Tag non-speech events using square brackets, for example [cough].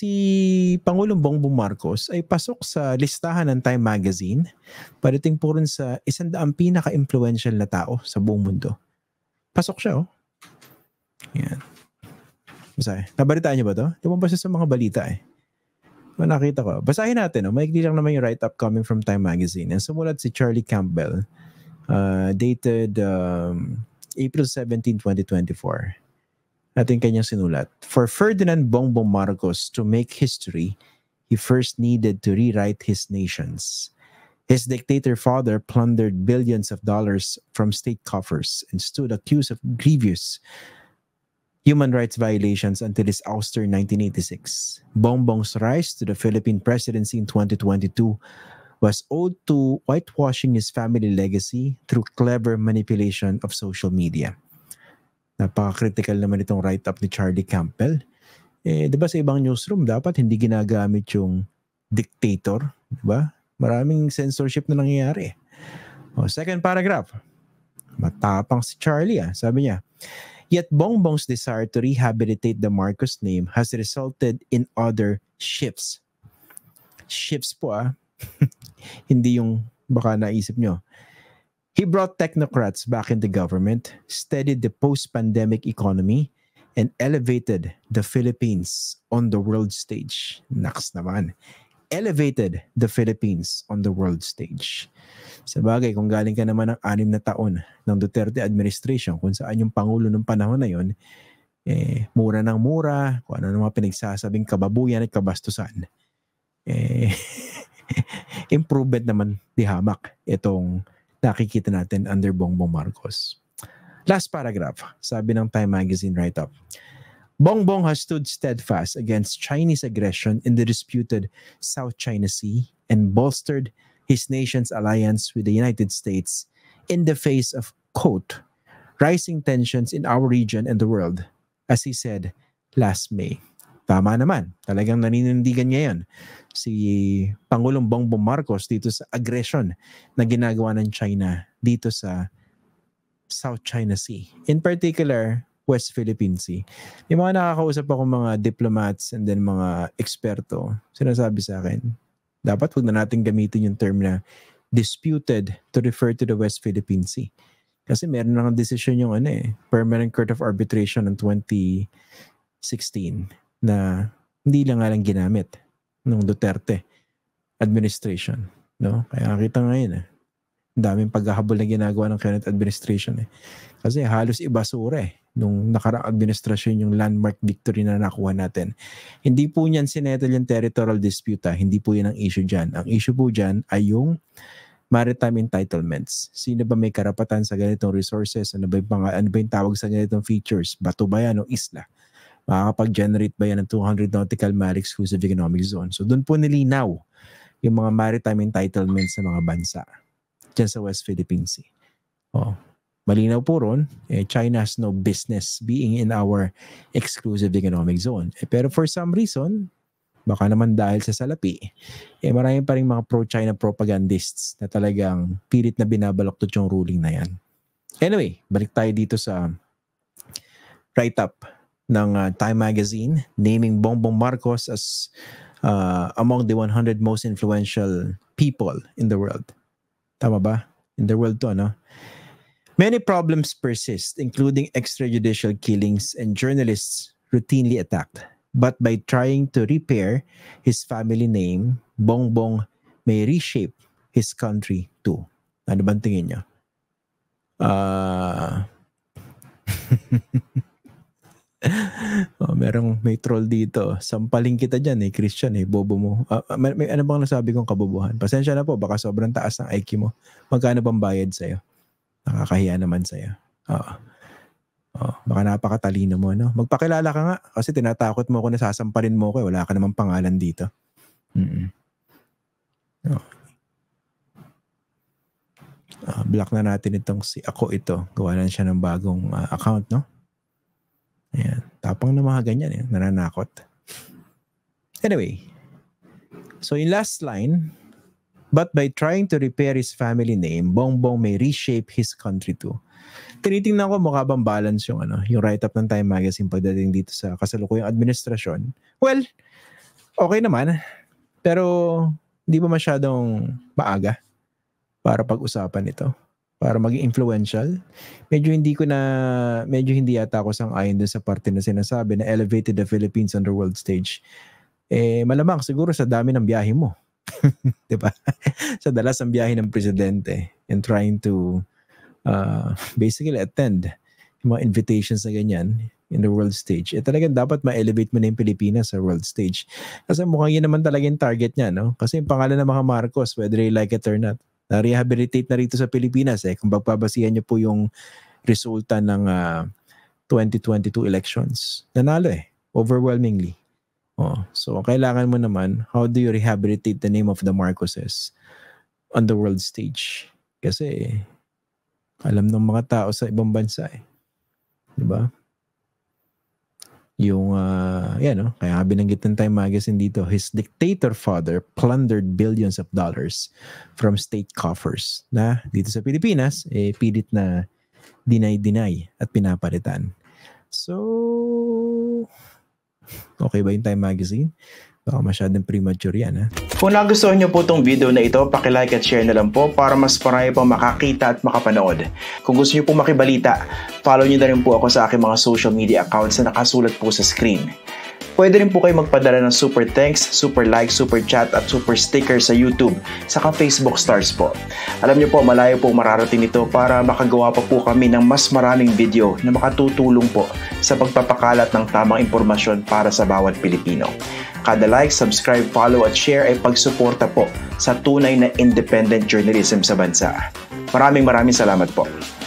si Pangulong Bongbong Marcos ay pasok sa listahan ng Time Magazine parating po rin sa isang daang pinaka-influential na tao sa buong mundo. Pasok siya, oh. Yan. Basahin. Nabalitaan niyo ba to? Lumabas siya sa mga balita eh. Kung oh, nakita ko. Basahin natin, oh. Maikli lang naman yung write-up coming from Time Magazine. And sumulat si Charlie Campbell, uh, dated um, April 17, 2024. Ating kanyang sinulat. For Ferdinand Bongbong Marcos to make history, he first needed to rewrite his nations. His dictator father plundered billions of dollars from state coffers and stood accused of grievous human rights violations until his ouster in 1986. Bongbong's rise to the Philippine presidency in 2022 was owed to whitewashing his family legacy through clever manipulation of social media. Napaka-critical naman itong write-up ni Charlie Campbell. Eh, 'di ba sa ibang newsroom dapat hindi ginagamit yung dictator, 'di ba? Maraming censorship na nangyayari. O, second paragraph. Matapang si Charlie, ah. sabi niya. Yet Bongbong's desire to rehabilitate the Marcos name has resulted in other shifts. Shifts po ah. [laughs] Hindi yung baka naisip nyo. He brought technocrats back into government, steadied the post pandemic economy, and elevated the Philippines on the world stage. Naks naman. Elevated the Philippines on the world stage. Sa bagay, kung galing ka naman ng anim na taon ng Duterte administration, kung saan yung Pangulo ng panahon na yon, eh, mura ng mura, kung ano ng mga pinagsasabing kababuyan at kabastusan. Eh, [laughs] improvement naman di hamak itong nakikita natin under Bongbong Marcos. Last paragraph, sabi ng Time Magazine write-up. Bongbong has stood steadfast against Chinese aggression in the disputed South China Sea and bolstered his nation's alliance with the United States in the face of, quote, rising tensions in our region and the world, as he said last May tama naman. Talagang naninindigan niya yan. Si Pangulong Bongbong Marcos dito sa aggression na ginagawa ng China dito sa South China Sea. In particular, West Philippine Sea. May mga nakakausap ako ng mga diplomats and then mga eksperto. Sinasabi sa akin, dapat huwag na natin gamitin yung term na disputed to refer to the West Philippine Sea. Kasi meron lang ang desisyon yung ano eh, Permanent Court of Arbitration ng 2016 na hindi lang nga lang ginamit ng Duterte administration. No? Kaya nakita ngayon, eh. daming paghahabol na ginagawa ng current administration. Eh. Kasi halos ibasura eh nung nakaraang administration yung landmark victory na nakuha natin. Hindi po niyan sinettle yung territorial dispute. Ha? Ah. Hindi po yan ang issue dyan. Ang issue po dyan ay yung maritime entitlements. Sino ba may karapatan sa ganitong resources? Ano ba yung, mga, ano ba yung tawag sa ganitong features? Bato ba yan o isla? makakapag-generate ba yan ng 200 nautical mile exclusive economic zone. So doon po nilinaw yung mga maritime entitlements sa mga bansa dyan sa West Philippine Sea. Oh. Malinaw po ron, eh, China has no business being in our exclusive economic zone. Eh, pero for some reason, baka naman dahil sa salapi, eh marami pa rin mga pro-China propagandists na talagang pilit na binabaloktot yung ruling na yan. Anyway, balik tayo dito sa um, write-up ng uh, Time Magazine, naming Bongbong Marcos as uh, among the 100 most influential people in the world. Tama ba? In the world to, ano? Many problems persist, including extrajudicial killings and journalists routinely attacked. But by trying to repair his family name, Bongbong may reshape his country too. Ano bang tingin niyo? Uh... [laughs] [laughs] oh, merong may troll dito. Sampaling kita dyan eh, Christian eh, bobo mo. Uh, may, may, ano bang nasabi kong kabobohan? Pasensya na po, baka sobrang taas ng IQ mo. Magkano bang bayad sa'yo? Nakakahiya naman sa'yo. Oo. Oh, baka napakatalino mo, no? Magpakilala ka nga kasi tinatakot mo ako na sasampalin mo ko. Eh. Wala ka namang pangalan dito. Mm-mm. Oh. Uh, block na natin itong si ako ito. Gawa na siya ng bagong uh, account, no? Tapang na mga ganyan eh, nananakot. Anyway, so in last line, But by trying to repair his family name, Bongbong may reshape his country too. Tinitingnan ko mukha bang balance yung, ano, yung write-up ng Time Magazine pagdating dito sa kasalukuyang administrasyon. Well, okay naman. Pero hindi ba masyadong maaga para pag-usapan ito? para maging influential. Medyo hindi ko na, medyo hindi yata ako sang-ayon dun sa parte na sinasabi na elevated the Philippines on the world stage. Eh, malamang siguro sa dami ng biyahe mo. [laughs] di ba? sa dalas ng biyahe ng presidente and trying to uh, basically attend yung mga invitations na ganyan in the world stage. Eh talagang dapat ma-elevate mo na yung Pilipinas sa world stage. Kasi mukhang yun naman talaga yung target niya, no? Kasi yung pangalan ng mga Marcos, whether they like it or not na-rehabilitate na rito sa Pilipinas. Eh. Kung pagpabasihan niyo po yung resulta ng uh, ah, 2022 elections. Nanalo eh, overwhelmingly. Oh, so kailangan mo naman, how do you rehabilitate the name of the Marcoses on the world stage? Kasi alam ng mga tao sa ibang bansa eh. 'Di ba? yung uh, yan no kaya binanggit ng Time magazine dito his dictator father plundered billions of dollars from state coffers na dito sa Pilipinas eh pilit na deny-deny at pinapalitan so okay ba yung Time magazine Baka masyadong premature yan ha. Kung nagustuhan niyo po itong video na ito, pakilike at share na lang po para mas marami pang makakita at makapanood. Kung gusto niyo po makibalita, follow niyo na rin po ako sa aking mga social media accounts na nakasulat po sa screen. Pwede rin po kayo magpadala ng super thanks, super like, super chat at super sticker sa YouTube, saka Facebook stars po. Alam niyo po, malayo po mararating ito para makagawa pa po kami ng mas maraming video na makatutulong po sa pagpapakalat ng tamang impormasyon para sa bawat Pilipino. Kada like, subscribe, follow at share ay pagsuporta po sa tunay na independent journalism sa bansa. Maraming maraming salamat po.